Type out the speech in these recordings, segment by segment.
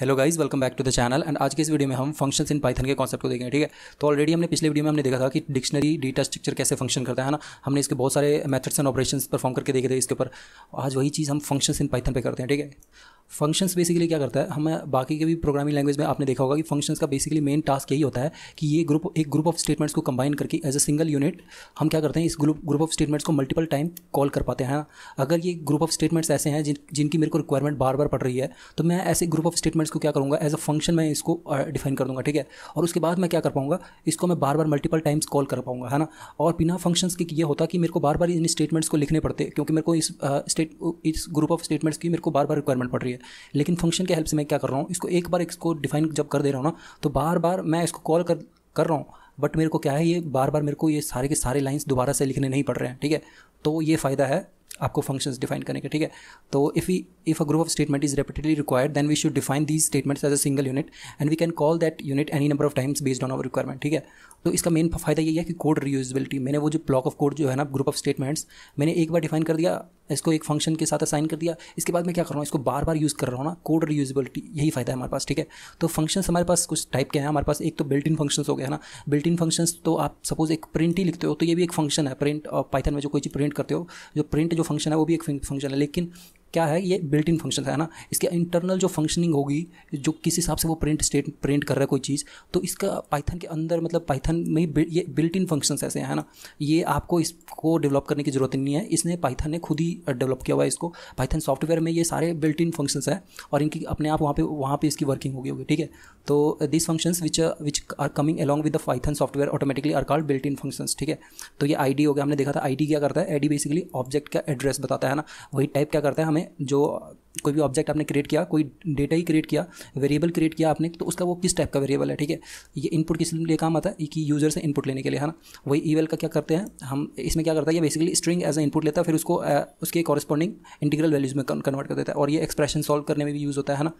hello guys welcome back to the channel and आज के इस वीडियो में हम फंक्शंस इन पाइथन के कॉन्सेप्ट को देखेंगे ठीक है तो ऑलरेडी हमने पिछले वीडियो में हमने देखा था कि डिक्शनरी डेटा स्ट्रक्चर कैसे फंक्शन करता है ना हमने इसके बहुत सारे मेथड्स एंड ऑपरेशंस परफॉर्म करके देखे थे इसके ऊपर आज वही चीज़ हम फंक्शंस इन पाइथन पे करते हैं ठीक है फंक्शंस बेसिकली क्या करता है हमें बाकी के भी प्रोग्रामिंग लैंग्वेज में आपने देखा होगा कि फंक्शंस का बेसिकली मेन टास्क यही होता है कि ये ग्रुप एक ग्रुप ऑफ स्टेटमेंट्स को कंबाइन करके एज अ सिंगल यूनिट हम क्या करते हैं इस ग्रुप ग्रुप ऑफ स्टेटमेंट्स को मल्टीपल टाइम कॉल कर पाते हैं अगर ये ग्रुप ऑफ स्टेटमेंट्स ऐसे हैं जिन जिनकी मेरे को रिक्वायरमेंट बार बार पड़ रही है तो मैं ऐसे ग्रुप ऑफ स्टेटमेंट्स को क्या करूँगा एज अ फंक्शन मैं इसको डिफाइन कर दूँगा ठीक है और उसके बाद मैं क्या कर पाऊँगा इसको मैं बार बार मल्टीपल टाइम्स कॉल कर पाऊँगा है ना और बिना फंक्शंस के ये होता कि मेरे को बार बार इन स्टेटमेंट्स को लिखने पड़ते क्योंकि मेरे को इस स्टेट इस ग्रुप ऑफ स्टेटमेंट्स की मेरे को बार बार रिक्वायरमेंट पड़ रही है लेकिन फंक्शन के हेल्प से मैं क्या कर रहा हूँ इसको एक बार इसको डिफाइन जब कर दे रहा हूँ ना तो बार बार मैं इसको कॉल कर कर रहा हूँ बट मेरे को क्या है ये बार बार मेरे को ये सारे के सारे लाइन्स दोबारा से लिखने नहीं पड़ रहे हैं ठीक है तो ये फ़ायदा है आपको फंक्शंस डिफाइन करने के ठीक है तो if we if a group of statement is repeatedly required then we should define these statements as a single unit and we can call that unit any number of times based on our requirement ठीक है तो इसका main फायदा ये है कि code रियूजबिलिटी मैंने वो जो ब्लॉक ऑफ कोड जो है ना ग्रुप ऑफ स्टेटमेंट्स मैंने एक बार डिफाइन कर दिया इसको एक फंक्शन के साथ असाइन कर दिया इसके बाद मैं क्या कर रहा हूँ इसको बार बार यूज़ कर रहा हूँ ना कोड रियूजबिलिटी यही फायदा है हमारे पास ठीक है तो फंक्शंस हमारे पास कुछ टाइप के हैं हमारे पास एक तो बिल्ट इन फंक्शंस हो गया है ना बिल्ट इन फंक्शंस तो आप सपोज एक प्रिंट ही लिखते हो तो ये भी एक फंक्शन है प्रिंट और पाइथन में जो कोई चीज़ प्रिंट करते हो जो प्रिंट जो फंक्शन है वो भी एक फंक्शन है लेकिन क्या है ये बिल्ट इन फंक्शन है ना इसके इंटरनल जो फंक्शनिंग होगी जो किस हिसाब से वो प्रिंट स्टेट प्रिंट कर रहा है कोई चीज़ तो इसका पाइथन के अंदर मतलब पाइथन में ये बिल्ट इन फंक्शन ऐसे हैं ना ये आपको इसको डेवलप करने की ज़रूरत नहीं है इसने पाइथन ने खुद ही डेवलप किया हुआ है इसको पाइथन सॉफ्टवेयर में ये सारे बिल्ट इन फंक्शन है और इनकी अपने आप वहाँ पर वहाँ पर इसकी वर्किंग होगी होगी ठीक है तो this functions which which are coming along with the Python software automatically are called built in functions ठीक है तो ये आईडी हो गया हमने देखा था आईडी क्या करता है आईडी बेसिकली ऑब्जेक्ट का एड्रेस बताता है ना वही टाइप क्या करता है हमें जो कोई भी ऑब्जेक्ट आपने क्रिएट किया कोई डेटा ही क्रिएट किया वेरिएबल क्रिएट किया आपने तो उसका वो किस टाइप का वेरिएबल है ठीक है ये इनपुट किस लिए काम आता है कि यूज़र से इनपुट लेने के लिए है ना वही ईवेल का क्या करते हैं हम इसमें क्या करता है ये basically string as a input लेता है फिर उसको आ, उसके कॉरस्पॉन्डिंग इंटीग्रल वैल्यूज़ में कन्वर्ट कर देता है और ये एक्सप्रेशन सॉल्व करने में भी यूज़ होता है ना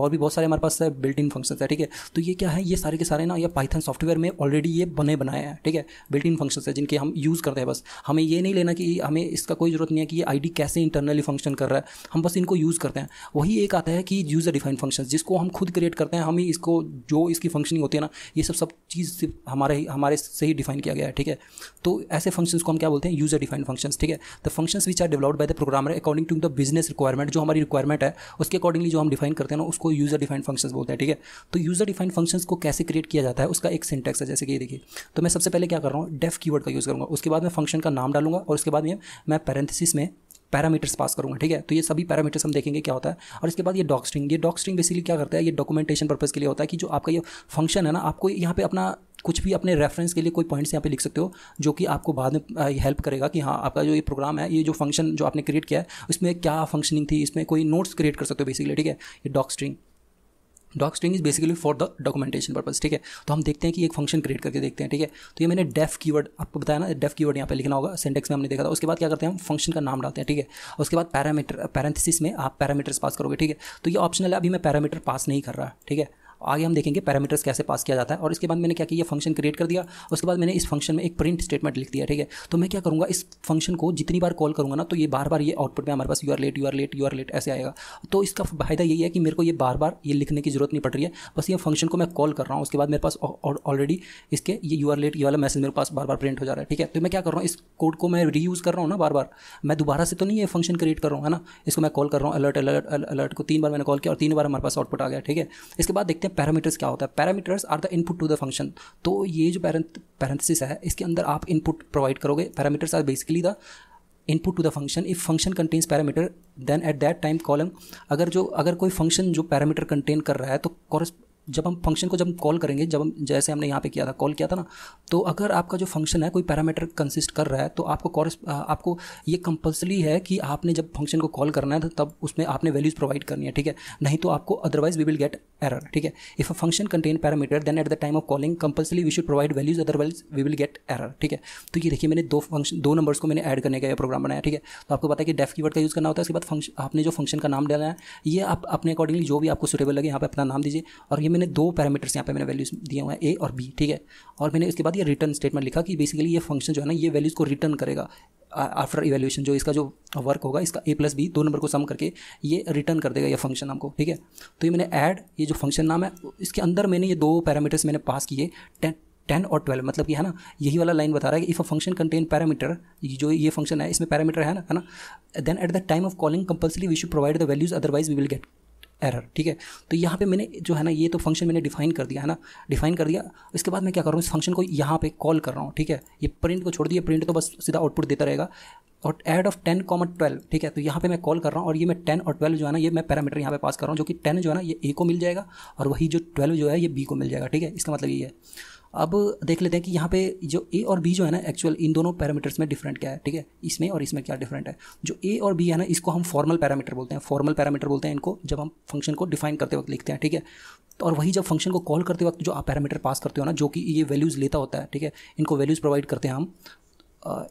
और भी बहुत सारे हमारे पास बिल्ट इन फंक्शन है ठीक है तो ये क्या है ये सारे के सारे ना ये पाइथन सॉफ्टवेयर में ऑलरेडी ये बने बनाए हैं ठीक है बिल्ट इन फंक्शन है जिनके हम यूज़ करते हैं बस हमें ये नहीं लेना कि हमें इसका कोई ज़रूरत नहीं है कि ये आई कैसे इंटरनली फंक्शन कर रहा है हम बस इनको यूज़ यूज़ करते हैं वही एक आता है कि यूज़र डिफाइंड फंक्शन जिसको हम खुद क्रिएट करते हैं हम ही इसको जो इसकी फंक्शनिंग होती है ना ये सब सब चीज़ सिर्फ हमारे हमारे से ही डिफाइन किया गया है ठीक है तो ऐसे फंक्शंस को हम क्या बोलते हैं यूज़र डिफाइंड फंक्शंस ठीक है the functions which are developed by the programmer according to the business requirement जो हमारी रिक्वायरमेंट है उसके अकॉर्डिंगली जो हम डिफाइन करते हैं ना उसको यूज़र डिफाइंड फंक्शंस बोलते हैं ठीक है तो यूज़र डिफाइंड फंक्शंस को कैसे क्रिएट किया जाता है उसका एक सिंटेक्स है जैसे कि ये देखिए तो मैं सबसे पहले क्या कर रहा हूँ डेफ कीवर्ड का यूज़ करूँगा उसके बाद मैं फंक्शन का नाम डालूंगा और उसके बाद में मैं पैरेंथिस में पैरामीटर्स पास करूँगा ठीक है तो ये सभी पैरामीटर्स हम देखेंगे क्या होता है और इसके बाद ये डॉक स्ट्रिंग ये डॉक स्ट्रिंग बेसिकली क्या करता है ये डॉक्यूमेंटेशन पर्पज़ के लिए होता है कि जो आपका ये फंक्शन है ना आपको यहाँ पे अपना कुछ भी अपने रेफरेंस के लिए कोई पॉइंट्स यहाँ पे लिख सकते हो जो कि आपको बाद में हेल्प करेगा कि हाँ आपका जो ये प्रोग्राम है ये जो फंक्शन जो आपने क्रिएट किया है उसमें क्या फंक्शनिंग थी इसमें कोई नोट्स क्रिएट कर सकते हो बेसिकली ठीक है ये doc string doc string is basically for the documentation purpose ठीक है तो हम देखते हैं कि एक फंक्शन क्रिएट करके देखते हैं ठीक है तो ये मैंने डेफ कीवर्ड आपको बताया ना डेफ कीवर्ड यहाँ पे लिखना होगा सेंटेक्स में हमने देखा था उसके बाद क्या करते हैं हम फंक्शन का नाम डालते हैं ठीक है उसके बाद पैरामीटर पैरेंथिस में आप पैरामीटर्स पास करोगे ठीक है तो ये ऑप्शनल है अभी मैं पैरामीटर पास नहीं कर रहा ठीक है आगे हम देखेंगे पैरामीटर्स कैसे पास किया जाता है और इसके बाद मैंने क्या किया फंक्शन क्रिएट कर दिया उसके बाद मैंने इस फंक्शन में एक प्रिंट स्टेटमेंट लिख दिया ठीक है तो मैं क्या करूँगा इस फंक्शन को जितनी बार कॉल करूँगा ना तो ये बार बार ये आउटपुट में हमारे पास you are late you are late you are late ऐसे आएगा तो इसका फायदा यही है कि मेरे को ये बार बार ये लिखने की जरूरत नहीं पड़ रही है बस ये फंक्शन को मैं कॉल कर रहा हूँ उसके बाद मेरे पास ऑलरेडी इसके ये यू आर लेट ये वाला मैसेज मेरे पास बार बार प्रिंट हो जा रहा है ठीक है तो मैं क्या कर रहा हूँ इस कोड को मैं रीयूज़ कर रहा हूँ ना बार बार मैं दोबारा से तो नहीं ये फंक्शन क्रिएट कर रहा हूँ है ना इसको मैं कॉल कर रहा हूँ अलर्ट अलर्ट अलर्ट को तीन बार मैंने कॉल किया और तीन बार हमारे पास आउटपुट आ गया ठीक है इसके बाद देखते हैं हैं पैरामीटर्स क्या होता है parameters are the input to the function तो ये जो पैरेंथिस है इसके अंदर आप इनपुट प्रोवाइड करोगे parameters are basically the input to the function if function contains parameter then at that time column अगर जो अगर कोई फंक्शन जो पैरामीटर कंटेन कर रहा है तो जब हम फंक्शन को जब कॉल करेंगे जब हम जैसे हमने यहाँ पे किया था कॉल किया था ना तो अगर आपका जो फंक्शन है कोई पैरामीटर कंसिस्ट कर रहा है तो आपको कॉरस आपको ये कंपल्सरी है कि आपने जब फंक्शन को कॉल करना है तो तब उसमें आपने वैल्यूज़ प्रोवाइड करनी है ठीक है नहीं तो आपको otherwise we will get error ठीक है if a function contain parameter then at the time of calling compulsory we should provide values otherwise we will get error ठीक है तो ये देखिए मैंने दो फंक्शन दो नंबर्स को मैंने ऐड करने का प्रोग्राम बनाया ठीक है तो आपको पता है कि डेफ कीवर्ड का यूज़ करना होता है उसके बाद फंक्शन आपने जो फंक्शन का नाम डाला है ये आप अपने अकॉर्डिंगली जो भी आपको सुटेबल लगे यहाँ पर अपना नाम दीजिए और ये मैंने दो पैरामीटर्स यहाँ पे मैंने वैल्यूज दिए हुए हैं ए और बी ठीक है और मैंने इसके बाद ये रिटर्न स्टेटमेंट लिखा कि बेसिकली ये फंक्शन जो है ना ये वैल्यूज़ को रिटर्न करेगा आफ्टर इवेल्यूशन जो इसका जो वर्क होगा इसका ए प्लस बी दो नंबर को सम करके ये रिटर्न कर देगा ये फंक्शन हमको ठीक है तो ये मैंने ऐड ये जो फंक्शन नाम है इसके अंदर मैंने ये दो पैरामीटर्स मैंने पास किए टेन टेन और ट्वेल्व मतलब कि है ना यही वाला लाइन बता रहा है कि if a function contain parameter जो ये फंक्शन है इसमें पैरामीटर है ना है ना then at the time of calling compulsory we should provide the values otherwise we will get error ठीक है तो यहाँ पे मैंने जो है ना ये तो फंक्शन मैंने डिफाइन कर दिया है ना डिफाइन कर दिया इसके बाद मैं क्या कर रहा हूँ इस फंक्शन को यहाँ पे कॉल कर रहा हूँ ठीक है ये प्रिंट को छोड़ दिया प्रिंट तो बस सीधा आउटपुट देता रहेगा और add of ten comma twelve ठीक है तो यहाँ पे मैं कॉल कर रहा हूँ और ये मैं टेन और ट्वेल्व जो है ना ये मैं पैरामीटर यहाँ पे पास कर रहा हूँ जो कि टेन जो है ना ये ए को मिल जाएगा और वही जो ट्वेल्व जो है ये बी को मिल जाएगा ठीक है इसका मतलब ये है अब देख लेते हैं कि यहाँ पे जो ए और बी जो है ना एक्चुअल इन दोनों पैरामीटर्स में डिफरेंट क्या है ठीक है इसमें और इसमें क्या डिफरेंट है जो ए और बी है ना इसको हम फॉर्मल पैरामीटर बोलते हैं फॉर्मल पैरामीटर बोलते हैं इनको जब हम फंक्शन को डिफाइन करते वक्त लिखते हैं ठीक है तो और वही जब फंक्शन को कॉल करते वक्त जो आप पैरामीटर पास करते हो ना जो कि ये वैल्यूज़ लेता होता है ठीक है इनको वैल्यूज़ प्रोवाइड करते हैं हम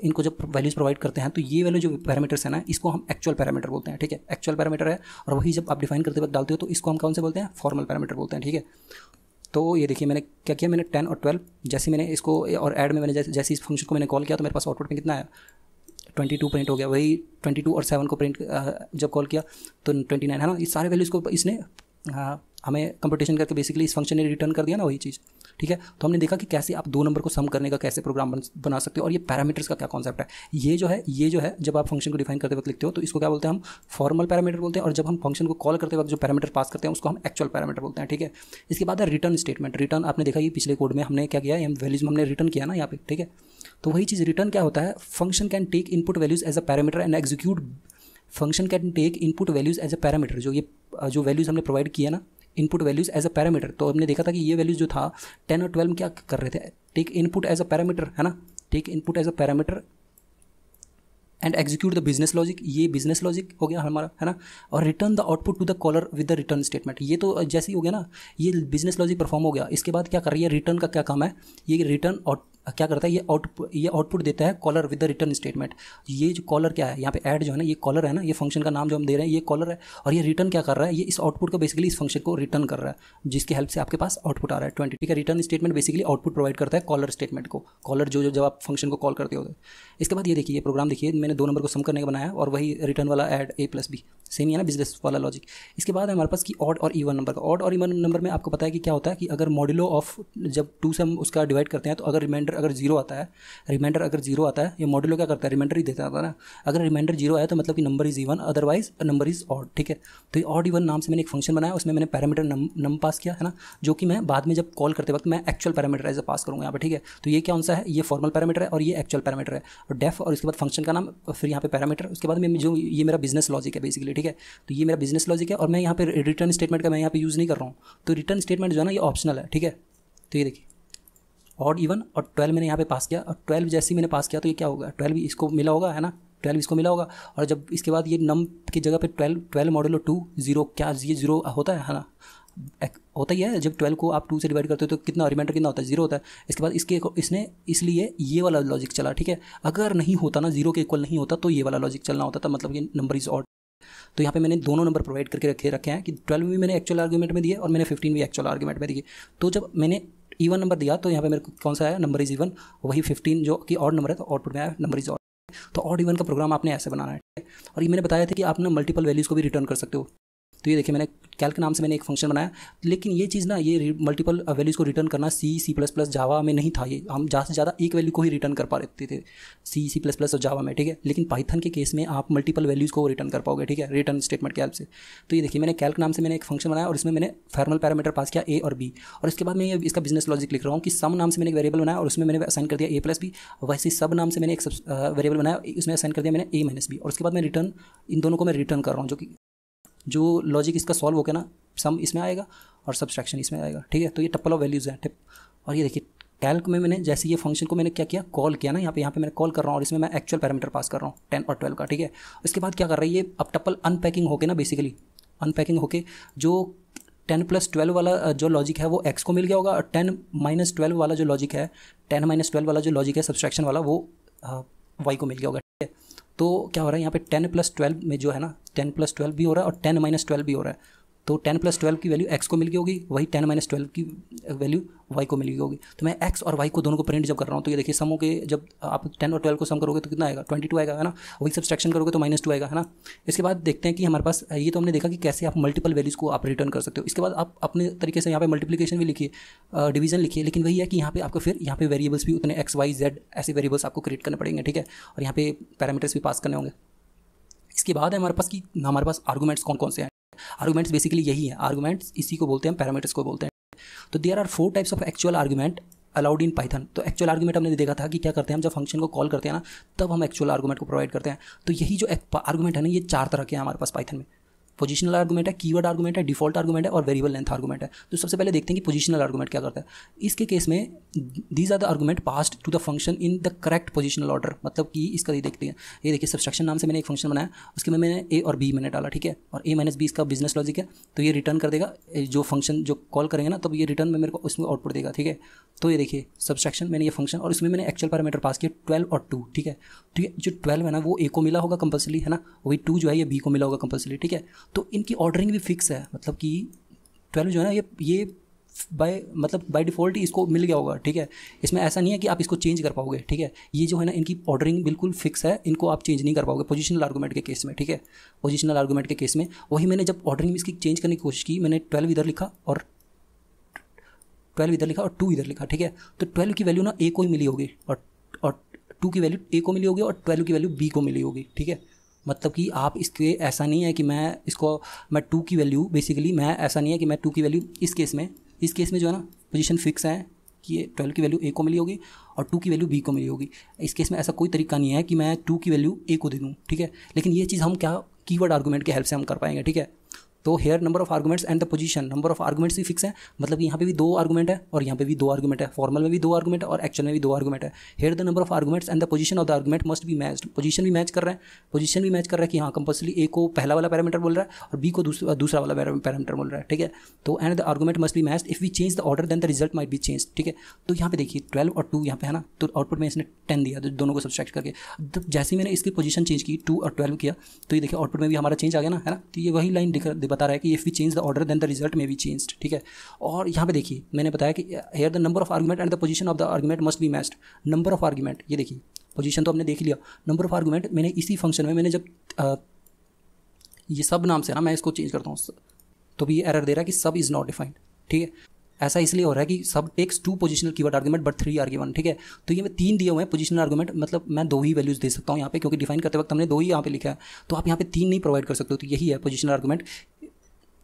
इनको जब वैल्यूज़ प्रोवाइड करते हैं तो ये वैल्यू जो पैरामीटर्स है ना इसको हम एक्चुअल पैरामीटर बोलते हैं ठीक है एक्चुअल पैरामीटर है और वही जब आप डिफाइन करते वक्त डालते हो तो इसको हम कौन से बोलते हैं फॉर्मल पैरामीटर बोलते हैं ठीक है तो ये देखिए मैंने क्या किया मैंने टेन और ट्वेल्व जैसे मैंने इसको और एड में मैंने जैसे जैसे इस फंक्शन को मैंने कॉल किया तो मेरे पास आउटपुट में कितना आया ट्वेंटी टू प्रिंट हो गया वही ट्वेंटी टू और सेवन को प्रिंट जब कॉल किया तो ट्वेंटी नाइन है ना ये सारे वैल्यूज़ को इसने हाँ, हमें कंपटीशन करके बेसिकली इस फंक्शन ने रिटर्न कर दिया ना वही चीज़ ठीक है तो हमने देखा कि कैसे आप दो नंबर को सम करने का कैसे प्रोग्राम बन, बना सकते हो और ये पैरामीटर्स का क्या कॉन्सेप्ट है ये जो है ये जो है जब आप फंक्शन को डिफाइन करते वक्त लिखते हो तो इसको क्या बोलते हैं हम फॉर्मल पैरामीटर बोलते हैं और जब हम फंक्शन को कॉल करते वक्त जो पैरामीटर पास करते हैं उसको हम एक्चुअल पैरामीटर बोलते हैं ठीक है इसके बाद है रिटर्न स्टेटमेंट रिटर्न आपने देखा ये पिछले कोड में हमने क्या किया है वैल्यूज हमने रिटर्न किया ना यहाँ पे ठीक है तो वही चीज़ रिटर्न क्या होता है function can take input values as a parameter and execute function can take input values as a parameter जो ये जो वैल्यूज़ हमने प्रोवाइड किया ना input values as a parameter तो हमने देखा था कि ये वैल्यूज़ जो था टेन और ट्वेल्व क्या कर रहे थे take input as a parameter है ना take input as a parameter and execute the business logic ये बिजनेस लॉजिक हो गया हमारा है ना और return the output to the caller with the return statement ये तो जैसे ही हो गया ना ये बिजनेस लॉजिक परफॉर्म हो गया इसके बाद क्या कर रही है रिटर्न का क्या काम है ये रिटर्न आउट क्या करता है ये आउट ये आउटपुट देता है caller with the return statement ये जो कॉलर क्या है यहाँ पे ऐड जो है ना ये कॉलर है ना ये फंक्शन का नाम जो हम दे रहे हैं ये कॉलर है और ये रिटर्न क्या कर रहा है ये इस आउटपुट का बेसिकली इस फंक्शन को रिटर्न कर रहा है जिसकी हेल्प से आपके पास आउटपुट आ रहा है ट्वेंटी ठीक है return statement basically output provide करता है कॉलर स्टेटमेंट को कॉलर जो जो जब आप फंक्शन को कॉल करते हो इसके बाद ये देखिए प्रोग्राम देखिए मैंने दो नंबर को सम करने का बनाया और वही रिटर्न वाला add A plus B same ही है ना बिजनेस वाला लॉजिक इसके बाद हमारे पास की ऑड और ईवन नंबर का ऑड और ईवन नंबर में आपको पता है कि क्या होता है कि अगर मॉडलो ऑफ जब टू से हम उसका डिवाइड करते हैं तो अगर रिमाइंडर अगर जीरो आता है रिमाइंडर अगर जीरो आता है या मॉडलो क्या करता है रिमाइंडर ही देता है ना अगर रिमाइंडर जीरो आया तो मतलब कि number is even otherwise number is odd ठीक है तो ये ऑड इवन नाम से मैंने एक फंक्शन बनाया उसमें मैंने पैरामीटर नम पास किया है ना जो कि मैं बाद में जब कॉल करते वक्त मैं एक्चुअल पैरामीटर एज पास करूँगा यहाँ पर ठीक है तो ये क्या कौन सा है ये फॉर्मल पैरामीटर है और ये एक्चुअल पैरामीटर है और डेफ और इसके बाद फंक्शन का नाम फिर यहाँ पे पैरामीटर उसके बाद में जो ये मेरा बिजनेस लॉजिक है बेसिकली ठीक है तो ये मेरा बिजनेस लॉजिक है और मैं यहाँ पे रिटर्न स्टेटमेंट का मैं यहाँ पे यूज़ नहीं कर रहा हूँ तो रिटर्न स्टेटमेंट जो है ना ये ऑप्शनल है ठीक है तो ये देखिए और इवन और ट्वेल्व मैंने यहाँ पे पास किया और ट्वेल्व जैसे ही मैंने पास किया तो ये क्या होगा ट्वेल्व इसको मिला होगा है ना ट्वेल्व इसको मिला होगा और जब इसके बाद ये नम की जगह पे twelve twelve model two zero क्या ये जीरो होता है ना होता ही है जब ट्वेल्व को आप टू से डिवाइड करते हो तो कितना रिमाइंडर कितना होता है जीरो होता है इसके बाद इसके इसने इसलिए ये वाला लॉजिक चला ठीक है अगर नहीं होता ना जीरो के इक्वल नहीं होता तो ये वाला लॉजिक चलना होता था मतलब कि नंबर इज़ ऑट तो यहाँ पे मैंने दोनों नंबर प्रोवाइड करके रखे रखे हैं कि ट्वेल्व भी मैंने एक्चुअल आर्ग्यूमेंट में दिए और मैंने फिफ्टीन भी एक्चुअल आर्ग्यूमेंट में दिए तो जब मैंने इवन नंबर दिया तो यहाँ पे मेरे को कौन सा आया नंबर इज इवन वही फिफ्टीन जो कि ऑड नंबर है तो आउटपुट में आया नंबर इज ऑड तो ऑड इवन का प्रोग्राम आपने ऐसे बनाना है और ये मैंने बताया था कि आप ना मल्टीपल वैल्यूज़ को भी रिटर्न कर सकते हो तो ये देखिए मैंने कैल के नाम से मैंने एक फंक्शन बनाया लेकिन ये चीज़ ना ये मल्टीपल वैल्यूज़ uh, को रिटर्न करना सी सी प्लस प्लस जावा में नहीं था ये हम ज़्यादा से ज़्यादा एक वैल्यू को ही रिटर्न कर पा रहे थे सी सी प्लस प्लस और जावा में ठीक है लेकिन पाइथन के केस में आप मल्टीपल वैल्यूज़ को रिटर्न कर पाओगे ठीक है रिटर्न स्टेटमेंट के हेल्प से तो ये देखिए मैंने कैल के नाम से मैंने एक फंक्शन बनाया और इसमें मैंने फॉर्मल पैरामीटर पास किया ए और बी और इसके बाद मैं ये इसका बिजनेस लॉजिक लिख रहा हूँ कि सम नाम से मैंने एक वेरेबल बनाया और उसमें मैंने असाइन कर दिया ए प्लस बी वैसे सब नाम से मैंने एक वेरेबल uh, बनाया उसमें असाइन कर दिया मैंने ए माइनस बी और उसके बाद मैं रिटर्न इन दोनों को मैं रिटर्न कर रहा हूँ जो कि जो लॉजिक इसका सॉल्व होकर ना सम इसमें आएगा और सब्सट्रैक्शन इसमें आएगा ठीक है तो ये टप्पल ऑफ वैल्यूज़ है और ये देखिए कैल्क में मैंने जैसे ये फंक्शन को मैंने क्या किया कॉल किया ना यहाँ पे यहाँ पे मैंने कॉल कर रहा हूँ और इसमें मैं एक्चुअल पैरामीटर पास कर रहा हूँ टेन और ट्वेल्व का ठीक है इसके बाद क्या कर रही है अब टप्पल अनपैकिंग होके ना बेसिकली अनपैकिंग होकर जो टेन प्लस ट्वेल्व वाला जो लॉजिक है वो एक्स को मिल गया होगा और टेन माइनस ट्वेल्व वाला जो लॉजिक है टेन माइनस ट्वेल्व वाला जो लॉजिक है सब्सट्रैक्शन वाला वो वाई को मिल गया होगा ठीक है तो क्या हो रहा है यहाँ पे टेन प्लस ट्वेल्व में जो है ना टेन प्लस ट्वेल्व भी हो रहा है और टेन माइनस ट्वेल्व भी हो रहा है तो टेन प्लस ट्वेल्व की वैल्यू एक्स को मिल गई होगी वही टेन माइनस ट्वेल्व की वैल्यू वाई को मिल गई होगी तो मैं एक्स और वाई को दोनों को प्रिंट जब कर रहा हूँ तो ये देखिए समो के जब आप टेन और ट्वेल्व को सम करोगे तो कितना आएगा ट्वेंटी टू आएगा है ना वही सब्सट्रैक्शन करोगे तो माइनस टू आएगा है ना इसके बाद देखते हैं कि हमारे पास ये तो हमने देखा कि कैसे आप मल्टीपल वैल्यूज़ को आप रिटर्न कर सकते हो इसके बाद आप अपने तरीके से यहाँ पर मल्टीप्लीकेशन भी लिखिए डिवीजन लिखिए लेकिन वही है कि यहाँ पे आपको फिर यहाँ पे वेरिएबल्स भी उतने एक्स वाई जेड ऐसे वेरिएबल्स आपको क्रिएट करने पड़ेंगे ठीक है और यहाँ पे पैरामीटर्स भी पास करने होंगे इसके बाद है हमारे पास कि हमारे पास आर्गूमेंट्स कौन कौन से हैं आर्गूमेंट्स बेसिकली यही है आर्गूमेंट्स इसी को बोलते हैं पैरामीटर्स को बोलते हैं तो there are four types of actual argument allowed in Python तो एक्चुअल आर्गूमेंट हमने देखा था कि क्या करते हैं हम जब फंक्शन को कॉल करते हैं ना तब हम एक्चुअल आर्गूमेंट को प्रोवाइड करते हैं तो यही जो आर्गूमेंट है ना ये चार तरह के हैं हमारे पास पाइथन में पोजिशनल आर्गूमेंट है कीवर्ड आर्गूमेंट है डिफॉल्ट आर्गूमेंट है और वेरिएबल लेंथ आर्गूमेंट है तो सबसे पहले देखते हैं कि पोजिशनल आर्गूमेंट क्या करता है इसके केस में these are the argument passed to the function in the correct positional order मतलब कि इसका ये देखते हैं ये देखिए सब्सट्रक्शन नाम से मैंने एक फंक्शन बनाया उसके में मैंने ए और बी मैंने डाला ठीक है और ए माइनस बी इसका बिजनेस लॉजिक है तो ये रिटर्न कर देगा जो फंक्शन जो कॉल करेंगे ना तब ये रिटर्न में मेरे को उसमें आउटपुट देगा ठीक है तो ये देखिए सब्सट्रक्शन मैंने ये फंक्शन और इसमें मैंने एक्चुअल पैरामीटर पास किया ट्वेल्व और टू ठीक है तो ये जो ट्वेल्व है ना वो ए को मिला होगा कंपल्सरी है ना वही टू जो है ये बी को मिला होगा कंपल्सरी ठीक है तो इनकी ऑर्डरिंग भी फिक्स है मतलब कि ट्वेल्व जो है ना ये ये बाय मतलब बाय डिफ़ॉल्ट इसको मिल गया होगा ठीक है इसमें ऐसा नहीं है कि आप इसको चेंज कर पाओगे ठीक है ये जो है ना इनकी ऑर्डरिंग बिल्कुल फिक्स है इनको आप चेंज नहीं कर पाओगे पोजिशनल आर्गूमेंट के केस में ठीक है पोजिशनल आर्गूमेंट के केस में वही मैंने जब ऑर्डरिंग इसकी चेंज करने की कोशिश की मैंने ट्वेल्व इधर लिखा और ट्वेल्व इधर लिखा और टू इधर लिखा ठीक है तो ट्वेल्व की वैल्यू ना ए को ही मिली होगी और और टू की वैल्यू ए को मिली होगी और ट्वेल्व की वैल्यू बी को मिली होगी ठीक है मतलब कि आप इसके ऐसा नहीं है कि मैं इसको मैं टू की वैल्यू बेसिकली मैं ऐसा नहीं है कि मैं टू की वैल्यू इस केस में इस केस में जो है ना पोजिशन फिक्स है कि ट्वेल्व की वैल्यू ए को मिली होगी और टू की वैल्यू बी को मिली होगी इस केस में ऐसा कोई तरीका नहीं है कि मैं टू की वैल्यू ए को दे दूँ ठीक है लेकिन ये चीज़ हम क्या कीवर्ड आर्गुमेंट के हेल्प से हम कर पाएंगे ठीक है तो here number of arguments and the position number of arguments भी फिक्स है मतलब यहाँ पे भी दो आर्गूमेंट है और यहाँ पे भी दो आर्गूमेंट है फॉर्मल में भी दो आर्गूमेंट है और एक्चुअल में भी दो आर्गूमेंट है here the number of arguments and the position of the argument must भी मैच पोजीशन भी मैच कर रहे हैं पोजीशन भी मैच कर रहा है कि हाँ कंपल्सरी ए को पहला वाला पैरामीटर बोल रहा है और बी को दूसरा दूसरा वाला पैरामीटर बोल रहा है ठीक है तो एंड द आर्गूमेंट मस्ट भी match if we change the order then the result might be change ठीक है तो यहाँ पे देखिए ट्वेल्व और टू यहाँ पे है ना तो आउटपुट में इसने टेन दिया तो दोनों को सब्सट्रैक्ट करके जैसे ही मैंने इसकी पोजीशन चेंज की टू और ट्वेल्व किया तो ये देखिए आउटपुट में भी हमारा चेंज आ गया ना है ना तो ये वही लाइन दिख बता रहा है कि if we change the order then the result may we change ठीक है और यहाँ पे देखिए मैंने बताया कि here the number of argument and the position of the argument must be matched number of argument ये देखिए पोजिशन तो हमने देख लिया नंबर ऑफ आर्गूमेंट मैंने इसी फंक्शन में मैंने जब आ, ये सब नाम से ना मैं इसको चेंज करता हूँ तो भी एरर दे रहा है कि सब इज़ नॉट डिफाइंड ठीक है ऐसा इसलिए हो रहा है कि sub takes two positional keyword argument but three argument ठीक है तो ये मैं तीन दिए हुए हैं पोजिशनल आर्गूमेंट मतलब मैं दो ही वैल्यूज़ दे सकता हूँ यहाँ पे क्योंकि डिफाइन करते वक्त हमने दो ही यहाँ पे लिखा है तो आप यहाँ पे तीन नहीं प्रोवाइड कर सकते हो तो यही है पोजिशनल आर्गूमेंट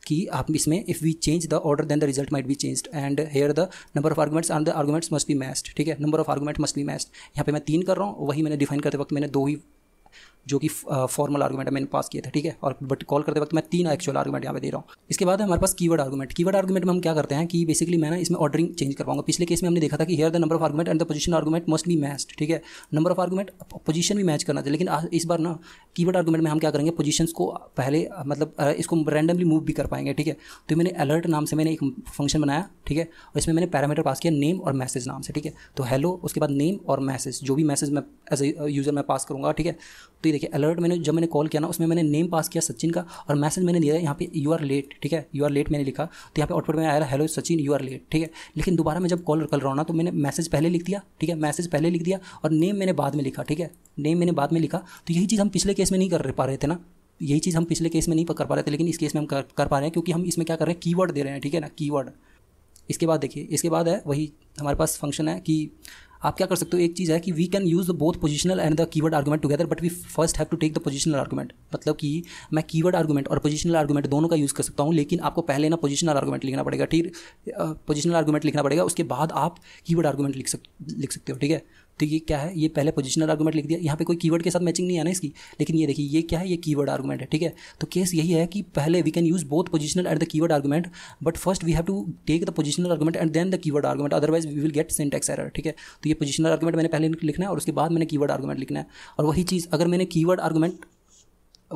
कि आप इसमें if we change the order then the result might be changed and here the number of arguments and the arguments must be matched ठीक है number of argument must be matched यहाँ पे मैं तीन कर रहा हूँ वही मैंने डिफाइन करते वक्त मैंने दो ही जो कि फॉर्मल आर्गूमेंट मैंने पास किया था ठीक है और बट कॉल करते वक्त मैं तीन एक्चुअल आर्गूमेंट यहाँ पे दे रहा हूँ इसके बाद हमारे पास कीवर्ड आर्गूमेंट कीवर्ड आर्गूमेंट में हम क्या करते हैं कि बेसिकली मैं ना इसमें ऑर्डरिंग चेंज करवाऊंगा पिछले केस में हमने देखा था कि here the number of argument and the position argument must be match ठीक है नंबर ऑफ आर्गूमेंट पोजीशन भी मैच करना चाहिए लेकिन इस बार ना कीवर्ड आर्गूमेंट में हम क्या करेंगे पोजिशन को पहले मतलब इसको रैंडमली मूव भी कर पाएंगे ठीक है तो मैंने अलर्ट नाम से मैंने एक फंक्शन बनाया ठीक है और इसमें मैंने पैरामीटर पास किया नेम और मैसेज नाम से ठीक है तो हेलो उसके बाद नेम और मैसेज जो भी मैसेज मैं एज ए यूज़र मैं पास करूँगा ठीक है तो ये देखिए अलर्ट मैंने जब मैंने कॉल किया ना उसमें मैंने नेम पास किया सचिन का और मैसेज मैंने दिया यहाँ पे यू आर लेट ठीक है यू आर लेट मैंने लिखा तो यहाँ पे आउटपुट में आया hello Sachin you are late ठीक है लेकिन दोबारा मैं जब कॉल कर रहा हूँ ना तो मैंने मैसेज पहले लिख दिया ठीक है मैसेज पहले लिख दिया और नेम मैंने बाद में लिखा ठीक है नेम मैंने बाद में लिखा तो यही चीज़ हम पिछले केस में नहीं कर पा रहे थे ना यही चीज़ हम पिछले केस में नहीं कर पा रहे थे लेकिन इस केस में हम कर, कर पा रहे हैं क्योंकि हम इसमें क्या कर रहे हैं कीवर्ड दे रहे हैं ठीक है ना कीवर्ड इसके बाद देखिए इसके बाद है वही हमारे पास फंक्शन है कि आप क्या कर सकते हो एक चीज़ है कि we can use the both positional and the keyword argument together but we first have to take the positional argument मतलब कि मैं कीवर्ड आर्गूमेंट और पोजिशनल आर्गूमेंट दोनों का यूज़ कर सकता हूँ लेकिन आपको पहले ना पोजिशनल आर्गूमेंट लिखना पड़ेगा ठीक पोजिशनल आर्गूमेंट लिखना पड़ेगा उसके बाद आप कीवर्ड आर्गूमेंट लिख सक लिख सकते हो ठीक है तो ये क्या है ये पहले पोजिशनल आर्गूमेंट लिख दिया यहाँ पे कोई कीवर्ड के साथ मैचिंग नहीं आना इसकी लेकिन ये देखिए ये क्या है ये कीवर्ड आर्गूमेंट है ठीक है तो केस यही है कि पहले we can use both positional and the keyword argument but first we have to take the positional argument and then the keyword argument otherwise we will get syntax error ठीक है तो ये पोजिशनल आर्गूमेंट मैंने पहले लिखना है और उसके बाद मैंने कीवर्ड आर्गूमेंट लिखना है और वही चीज़ अगर मैंने कीवर्ड आर्गूमेंट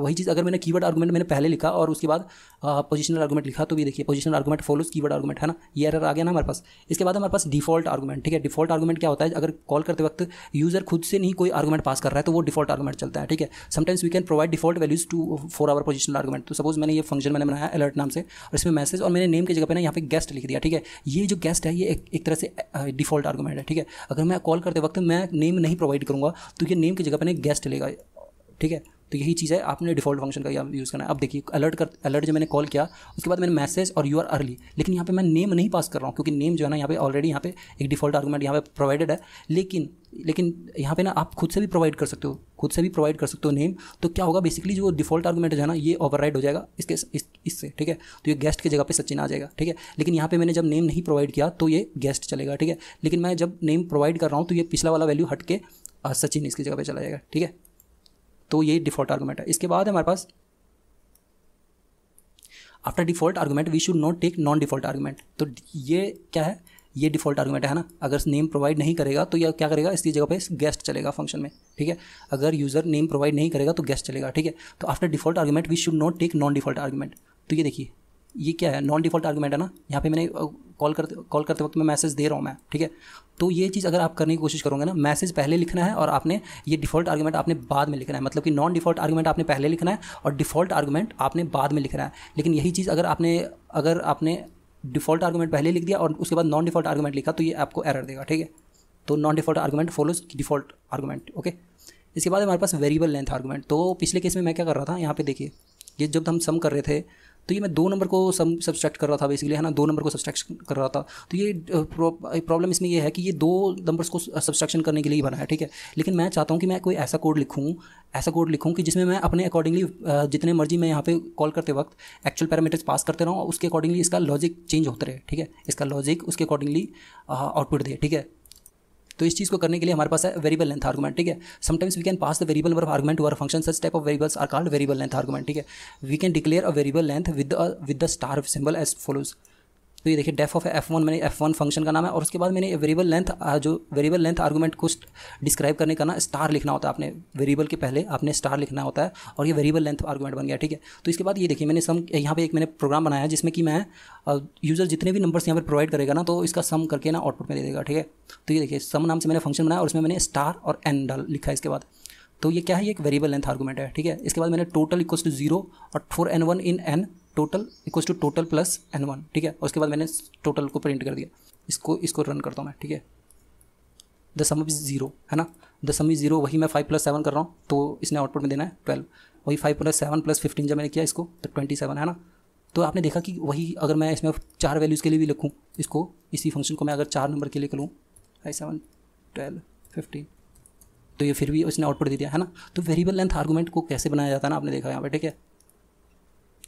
वही चीज़ अगर मैंने कीवर्ड आर्गूमेंट मैंने पहले लिखा और उसके बाद पोजिशनल आर्गूमेंट लिखा तो भी देखिए positional argument follows keyword argument है ना ये एरर आ गया ना हमारे पास इसके बाद हमारे पास डिफॉल्ट आर्गूमेंट ठीक है डिफॉल्ट आर्गूमेंट क्या होता है अगर कॉल करते वक्त यूज़र खुद से नहीं कोई आर्गूमेंट पास कर रहा है तो वो डिफॉल्ट आर्गूमेंट चलता है ठीक है sometimes we can provide default values to for our positional argument तो सपोज मैंने ये फंक्शन मैंने बनाया अलर्ट नाम से और इसमें मैसेज और मैंने नेम की जगह पर ना यहाँ पे गेस्ट लिख दिया ठीक है ये जो गेस्ट है ये एक, एक तरह से डिफॉल्ट आर्गूमेंट है ठीक है अगर मैं कॉल करते वक्त मैं नेम नहीं प्रोवाइड करूँगा तो ये नेम की जगह पर गेस्ट लेगा ठीक है तो यही चीज़ है आपने डिफॉल्ट फंक्शन का यूज़ करना है अब देखिए अलर्ट कर अलर्ट जो मैंने कॉल किया उसके बाद मैंने मैसेज और यू आर अर्ली लेकिन यहाँ पे मैं नेम नहीं पास कर रहा हूँ क्योंकि नेम जो है ना यहाँ पे ऑलरेडी यहाँ पे एक डिफॉल्ट आर्गूमेंट यहाँ पे प्रोवाइडेड है लेकिन लेकिन यहाँ पे ना आप खुद से भी प्रोवाइड कर सकते हो खुद से भी प्रोवाइड कर सकते हो नेम तो क्या होगा बेसिकली जो डिफॉल्ट आर्गूमेंट है ना ये ओवरराइड हो जाएगा इसके इस इससे ठीक है तो ये गेस्ट की जगह पे सचिन आ जाएगा ठीक है लेकिन यहाँ पे मैंने जब नेम नहीं प्रोवाइड किया तो ये गेस्ट चलेगा ठीक है लेकिन मैं जब नेम प्रोवाइड कर रहा हूँ तो ये पिछला वाला वैल्यू हट के सचिन इसकी जगह पे चला जाएगा ठीक है तो ये डिफ़ॉल्ट आर्गूमेंट है इसके बाद हमारे पास after default argument we should not take non default argument तो ये क्या है ये डिफ़ॉल्ट आर्गूमेंट है ना अगर नेम प्रोवाइड नहीं करेगा तो यह क्या करेगा इसकी जगह पे गेस्ट चलेगा फंक्शन में ठीक है अगर यूज़र नेम प्रोवाइड नहीं करेगा तो गेस्ट चलेगा ठीक है तो after default argument we should not take non default argument तो ये देखिए ये क्या है नॉन डिफॉल्ट आर्गूमेंट है ना यहाँ पे मैंने कॉल करते कॉल करते वक्त मैं मैसेज दे रहा हूँ मैं ठीक है तो ये चीज़ अगर आप करने की कोशिश करोगे ना मैसेज पहले लिखना है और आपने ये डिफॉल्ट आर्गूमेंट आपने बाद में लिखना है मतलब कि नॉन डिफॉल्ट आर्गूमेंट आपने पहले लिखना है और डिफॉल्ट आर्गूमेंट आपने बाद में लिखना है लेकिन यही चीज़ अगर आपने अगर आपने डिफॉल्ट आर्गूमेंट पहले लिख दिया और उसके बाद नॉन डिफॉल्ट आर्गूमेंट लिखा तो ये आपको एरर देगा ठीक है तो non default argument follows default argument okay इसके बाद हमारे पास वेरिएबल लेंथ आर्गूमेंट तो पिछले केस में मैं क्या कर रहा था यहाँ पे देखिए ये जब हम सम कर रहे थे तो ये मैं दो नंबर को सब्सट्रैक्ट कर रहा था बेसिकली है ना दो नंबर को सब्सट्रैक्ट कर रहा था तो ये प्रॉब्लम इसमें यह है कि ये दो नंबर्स को सब्सट्रैक्शन करने के लिए बना है ठीक है लेकिन मैं चाहता हूँ कि मैं कोई ऐसा कोड लिखूँ ऐसा कोड लिखूँ कि जिसमें मैं अपने अकॉर्डिंगली जितने मर्जी मैं यहाँ पे कॉल करते वक्त एक्चुअल पैरामीटर्स पास करते रहूँ और उसके अकॉर्डिंगली इसका लॉजिक चेंज होते रहे ठीक है इसका लॉजिक उसके अकॉर्डिंगली आउटपुट दे ठीक है तो इस चीज़ को करने के लिए हमारे पास है वेरिएबल लेंथ आर्गुमेंट ठीक है sometimes we can pass the variable number argument to our function such type of variables are called variable length argument ठीक है we can declare a variable length with with the star symbol as follows तो ये देखिए def of F one मैंने F one function का नाम है और उसके बाद मैंने वेरिएबल लेंथ जो वेरिएबल लेंथ आर्गूमेंट को डिस्क्राइब करने का ना स्टार लिखना होता है आपने वेरिएबल के पहले आपने स्टार लिखना होता है और ये वेरिएबल लेंथ आर्गूमेंट बन गया ठीक है तो इसके बाद ये देखिए मैंने सम यहाँ पे एक मैंने प्रोग्राम बनाया है जिसमें कि मैं यूज़र जितने भी नंबर्स यहाँ पर प्रोवाइड करेगा ना तो इसका सम करके ना आउटपुट में दे देगा ठीक है तो ये देखिए सम नाम से मैंने फंक्शन बनाया और उसमें मैंने स्टार और एन डाल लिखा है इसके बाद तो ये क्या है ये एक वेरिएबल लेंथ आर्गूमेंट है ठीक है इसके बाद मैंने टोटल इक्वल्स टू जीरो और for N one in N total equal to total plus N one ठीक है उसके बाद मैंने टोटल को प्रिंट कर दिया इसको इसको रन करता हूँ मैं ठीक है द सम इज़ ज़ीरो है ना द सम इज़ ज़ीरो वही मैं फाइव प्लस सेवन कर रहा हूँ तो इसने आउटपुट में देना है ट्वेल्व वही five plus seven plus fifteen जब मैंने किया इसको तो ट्वेंटी सेवन है ना तो आपने देखा कि वही अगर मैं इसमें चार वैल्यूज़ के लिए भी लिखूँ इसको इसी फंक्शन को मैं अगर चार नंबर के लिए करूँ आई सेवन ट्वेल्व फिफ्टीन तो ये फिर भी उसने आउटपुट दे दिया है ना तो वेरिएबल लेंथ आर्गूमेंट को कैसे बनाया जाता है ना आपने देखा यहाँ पे ठीक है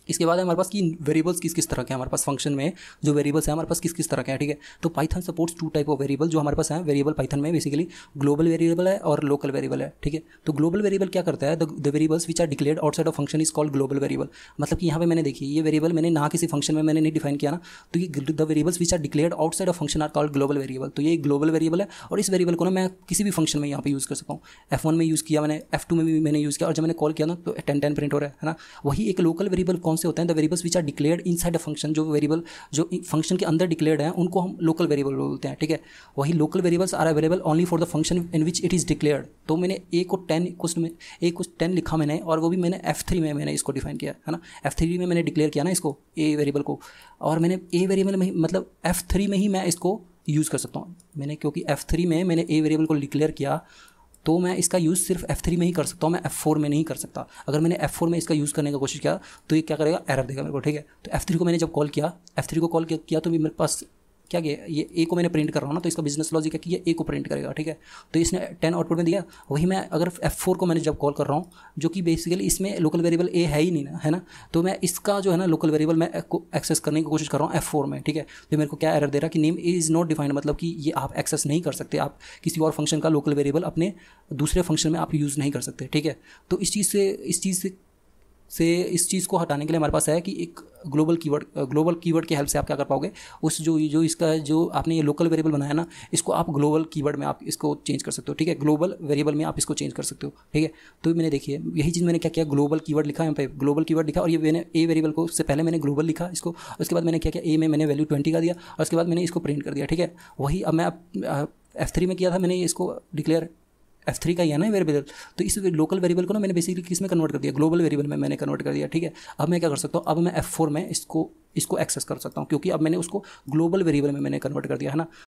इसके बाद हमारे पास कि वेरिएबल्स किस किस तरह के हमारे पास फंक्शन में जो वेरिएबल्स हैं हमारे पास किस किस तरह के हैं ठीक है तो Python supports two type of variable जो हमारे पास है वेरिएबल पाइथन में बेसिकली ग्लोबल वेरिएबल है और लोकल वेरिएबल है ठीक है तो ग्लोबल वेरिएबल क्या करता है the variables which are declared outside of function is called global variable मतलब कि यहाँ पे मैंने देखी ये वेरिएबल मैंने ना किसी फंक्शन में मैंने नहीं डिफाइन किया ना तो ये the variables which are declared outside of function are called global variable तो ये ग्लोबल वेरिएबल है और इस वेरिएबल को ना मैं किसी भी फंक्शन में यहाँ पर यूज़ कर सकता हूँ एफ में यूज़ किया मैंने एफ में भी मैंने यूज़ किया और जब मैंने कॉल किया ना तो टेन टेन प्रिंट हो रहा है ना वही एक लोकल वेरिएबल कौन कौन से होते हैं the variables which are declared inside a function जो वेरिएबल जो फंक्शन के अंदर डिक्लेयर्ड है उनको हम लोकल वेरिएबल बोलते हैं ठीक है वही local variables are available only for the function in which it is declared तो मैंने ए को टेन क्वेश्चन में ए को टेन लिखा मैंने और वो भी मैंने एफ थ्री में मैंने इसको डिफाइन किया है ना एफ थ्री में मैंने डिक्लेयर किया ना इसको ए वेरिएबल को और मैंने ए वेरिएबल में मतलब एफ थ्री में ही मैं इसको यूज़ कर सकता हूँ मैंने क्योंकि एफ थ्री में मैंने ए वेरिएबल को डिक्लेयर किया तो मैं इसका यूज़ सिर्फ F3 में ही कर सकता हूँ मैं F4 में नहीं कर सकता अगर मैंने F4 में इसका यूज़ करने का कोशिश किया तो ये क्या करेगा एरर देगा मेरे को ठीक है तो F3 को मैंने जब कॉल किया F3 को कॉल किया तो भी मेरे पास क्या किया ये ए को मैंने प्रिंट कर रहा हूँ ना तो इसका बिजनेस लॉजिक है कि ये ए को प्रिंट करेगा ठीक है तो इसने टेन आउटपुट में दिया वही मैं अगर एफ फोर को मैंने जब कॉल कर रहा हूँ जो कि बेसिकली इसमें लोकल वेरिएबल ए है ही नहीं ना है ना तो मैं इसका जो है ना लोकल वेरिएबल मैं एक्सेस करने की कोशिश कर रहा हूँ एफ फोर में ठीक है तो मेरे को क्या एरर दे रहा कि नेम इज़ नॉट डिफाइंड मतलब कि ये आप एक्सेस नहीं कर सकते आप किसी और फंक्शन का लोकल वेरिएबल अपने दूसरे फंक्शन में आप यूज़ नहीं कर सकते ठीक है तो इस चीज़ से इस चीज़ से से इस चीज़ को हटाने के लिए हमारे पास है कि एक ग्लोबल कीवर्ड ग्लोबल कीवर्ड की हेल्प से आप क्या कर पाओगे उस जो जो इसका जो आपने ये लोकल वेरिएबल बनाया ना इसको आप ग्लोबल कीवर्ड में आप इसको चेंज कर सकते हो ठीक है ग्लोबल वेरिएबल में आप इसको चेंज कर सकते हो ठीक है तो मैंने देखिए यही चीज़ मैंने क्या किया ग्लोबल कीवर्ड लिखा यहाँ पे ग्लोबल कीवर्ड लिखा और ये मैंने ए वेरिएबल को उससे पहले मैंने ग्लोबल लिखा इसको उसके बाद मैंने क्या किया ए में मैंने वैल्यू ट्वेंटी का दिया और उसके बाद मैंने इसको प्रिंट कर दिया ठीक है वही अब मैं एफ थ्री में किया था मैंने इसको डिक्लेयर एफ थ्री का ही है ना वेरिएबल तो इस लोकल वेरिएबल को ना मैंने बेसिकली किस में कन्वर्ट कर दिया ग्लोबल वेरिएबल में मैंने कन्वर्ट कर दिया ठीक है अब मैं क्या कर सकता हूँ अब मैं एफ फोर में इसको इसको एक्सेस कर सकता हूँ क्योंकि अब मैंने उसको ग्लोबल वेरिएबल में मैंने कन्वर्ट कर दिया है ना